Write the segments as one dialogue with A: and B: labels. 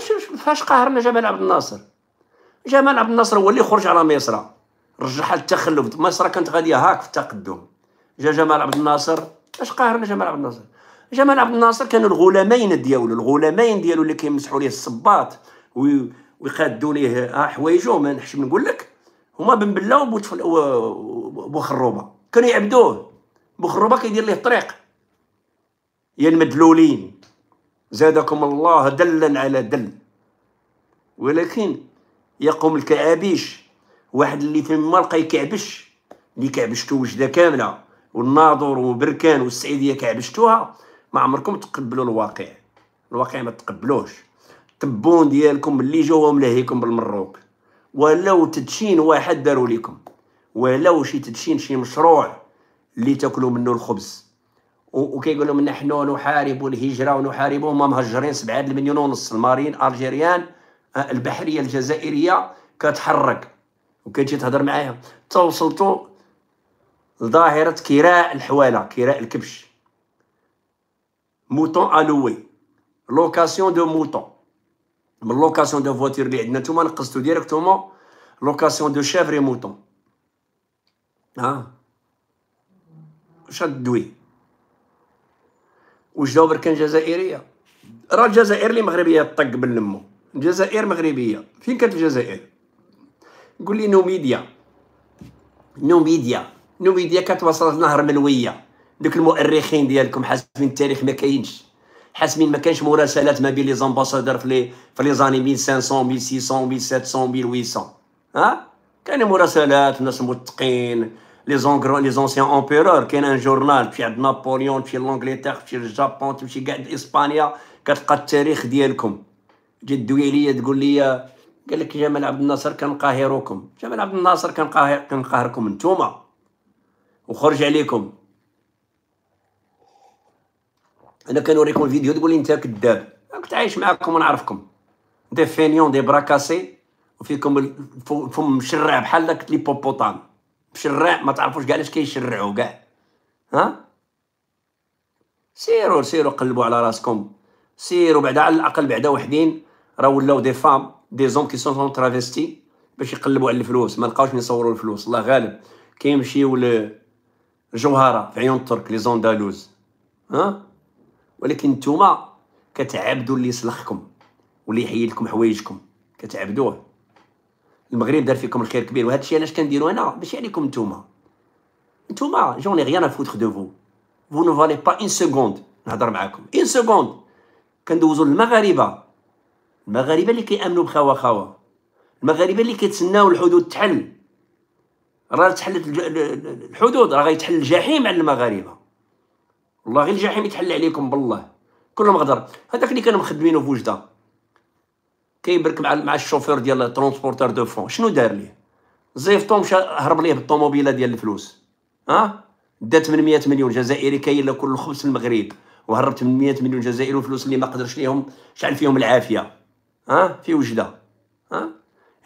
A: شوف فاش قهرنا جمال عبد الناصر جمال عبد الناصر هو اللي خرج على مصر رجعها للتخلف مصر كانت غاديه هاك في التقدم جا جمال عبد الناصر اش قهرنا جمال عبد الناصر جمال عبد الناصر كانوا الغلامين ديالو الغلامين ديالو اللي كيمسحوا ليه الصباط ويقادوا ليه آه، حوايجو ما نحش نقول لك هما بن بلا وبوخروبه كانوا يعبدوه بوخروبه كيدير ليه الطريق يا المدلولين زادكم الله دلا على دل ولكن يقوم الكعابيش واحد اللي في المرقه يكعبش اللي كعبشتو وجده كامله والناظر وبركان والسعيديه كعبشتوها ما عمركم تقبلوا الواقع الواقع ما تقبلوش التبون ديالكم اللي جاوهم ملهيكم بالمروك ولو تدشين واحد داروا لكم ولو شي تدشين شي مشروع اللي تاكلوا منه الخبز وكيقولوا لهم نحن نحارب الهجره ونحارب هما مهجرين 7 مليون ونص المارين الجيريان آه، البحريه الجزائريه كتحرك وكتجي تهضر معايا توصلتوا لظاهره كراء الحواله كراء الكبش موتون الوي لوكاسيون دو موتون من لوكاسيون دو فواتير اللي عندنا نتوما نقصتو ديريكتومون لوكاسيون دو شافري موتون ها آه. شاد دوي وجدوا كان جزائريه راه الجزائر اللي مغربيه طق باللمو الجزائر مغربيه فين كانت الجزائر قول لي نوميديا نوميديا نوميديا كانت وصلت نهر ملويه دوك المؤرخين ديالكم حاسبين التاريخ ما كاينش حاسبين ما كانش مراسلات ما بين لي زامباسادور في لي في لي زاني 1500 1600 1700 1800 ها كانوا مراسلات الناس متقين les, les anciens empereurs كاين ان جورنال تمشي عند نابليون تمشي لانجلتير تمشي للجابون تمشي كاع لاسبانيا كتلقى التاريخ ديالكم تجي تدوي ليا تقول لي قال لك جمال عبد الناصر كان قاهركم جمال عبد الناصر كان قاهر كان قاهركم نتوما وخرج عليكم انا كنوريكم الفيديو تقول لي انت كذاب كنت عايش معاكم ونعرفكم دي فينيون دي براكاسي وفيكم الفم مشرع بحال داك لي بوبوطان شراع ما تعرفوش كاع علاش كيشرعوا كاع ها سيروا سيروا قلبوا على راسكم سيروا بعدا على الاقل بعدا وحدين راه ولاو دي فام دي زون كي سون ترافيستي باش يقلبوا على الفلوس ما لقاوش يصوروا الفلوس الله غالب كيمشيو ل جوهرة في عيون الترك لي زوندالوز ها ولكن نتوما كتعبدوا اللي يسلخكم واللي يحيد لكم حوايجكم كتعبدوه المغرب دار فيكم الخير كبير وهذا الشيء علاش كنديرو انا ماشي عليكم نتوما نتوما جون لي غيان فوتخ دو فو فو نو فالي با ان سكوند نهضر معاكم ان سكوند كندوزو للمغاربه المغاربه اللي كيامنوا بخوا خوا المغاربه اللي كيتسناو الحدود تحل راه تحلت الحدود راه غيتحل الجحيم على المغاربه والله غير الجحيم يتحل عليكم بالله كلهم غدر هذاك اللي كانوا مخدمينو في وجده كاين برك مع مع الشوفور ديال ترونسبورتور دو فون شنو دار ليه زيفطو مشى هرب ليه بالطوموبيله ديال الفلوس ها دا 800 مليون جزائري كاين لكل خبز في المغرب وهرب 800 مليون جزائري وفلوس اللي ما قدرش ليهم شعل فيهم العافيه ها في وجده ها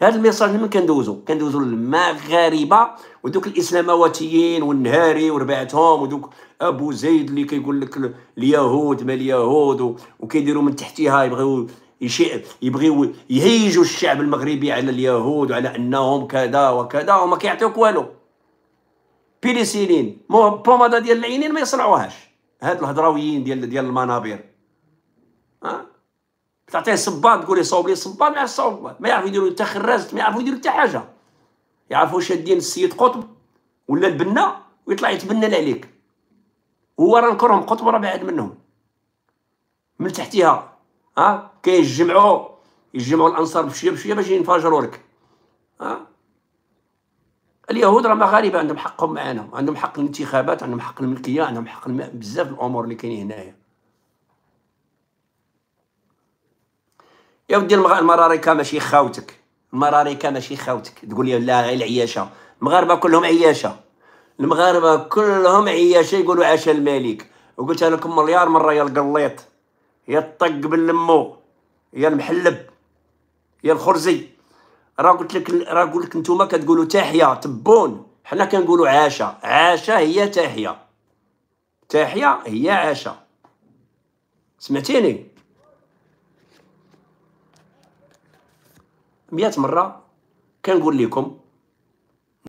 A: هذا الميساج من كندوزو كندوزو للمغاربه ودوك الاسلامواتيين والنهاري وربعتهم ودوك ابو زيد اللي كيقول لك اليهود ما اليهود وكيديروا من تحتها يبغيو يشيء يبغيو يهيجوا الشعب المغربي على اليهود وعلى انهم كذا وكذا وما كيعطيوك والو بينيسيلين بومادا ديال العينين ما يصنعوهاش هاد الهضراويين ديال ديال المنابر ها تعطيه صباط تقول لي صوب لي صباط ما يعرف صوب ما يعرف يديروا حتى خرازت ما يعرفوا يديروا حتى حاجه يعرفوا شادين السيد قطب ولا البنا ويطلع يتبنى عليك هو راه نكرهم قطب راه بعد منهم من تحتها ها يجمعوا يجمعوا الانصار بشويه بشويه باش ينفجروا لك ها اليهود راه مغاربه عندهم حقهم معانا عندهم حق الانتخابات عندهم حق الملكيه عندهم حق الم... بزاف الامور اللي كاينين هنايا يا ودي المراريكا ماشي خاوتك المراريكا ماشي خاوتك تقول لي لا غير العياشه المغاربه كلهم عياشه المغاربه كلهم عياشه يقولوا عاش الملك وقلت لكم مليار مره يا القليط يا الطق باللمو يا المحلب يا الخرزي راه قلت لك راه قلت لك نتوما كتقولوا تحيا تبون حنا كنقولوا عاشا عاشا هي تحيا تحيا هي عاشا سمعتيني مئة مرة كنقول لكم